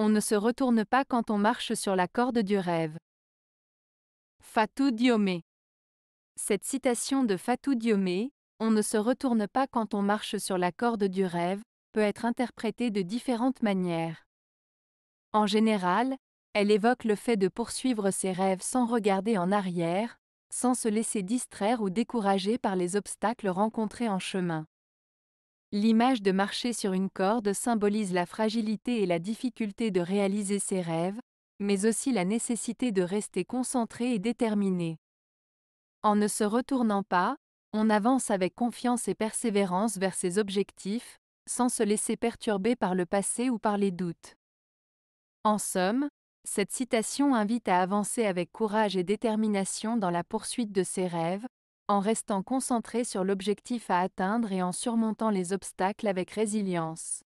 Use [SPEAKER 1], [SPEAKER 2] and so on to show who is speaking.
[SPEAKER 1] on ne se retourne pas quand on marche sur la corde du rêve. Fatou Diomé Cette citation de Fatou Diomé, On ne se retourne pas quand on marche sur la corde du rêve, peut être interprétée de différentes manières. En général, elle évoque le fait de poursuivre ses rêves sans regarder en arrière, sans se laisser distraire ou décourager par les obstacles rencontrés en chemin. L'image de marcher sur une corde symbolise la fragilité et la difficulté de réaliser ses rêves, mais aussi la nécessité de rester concentré et déterminé. En ne se retournant pas, on avance avec confiance et persévérance vers ses objectifs, sans se laisser perturber par le passé ou par les doutes. En somme, cette citation invite à avancer avec courage et détermination dans la poursuite de ses rêves, en restant concentré sur l'objectif à atteindre et en surmontant les obstacles avec résilience.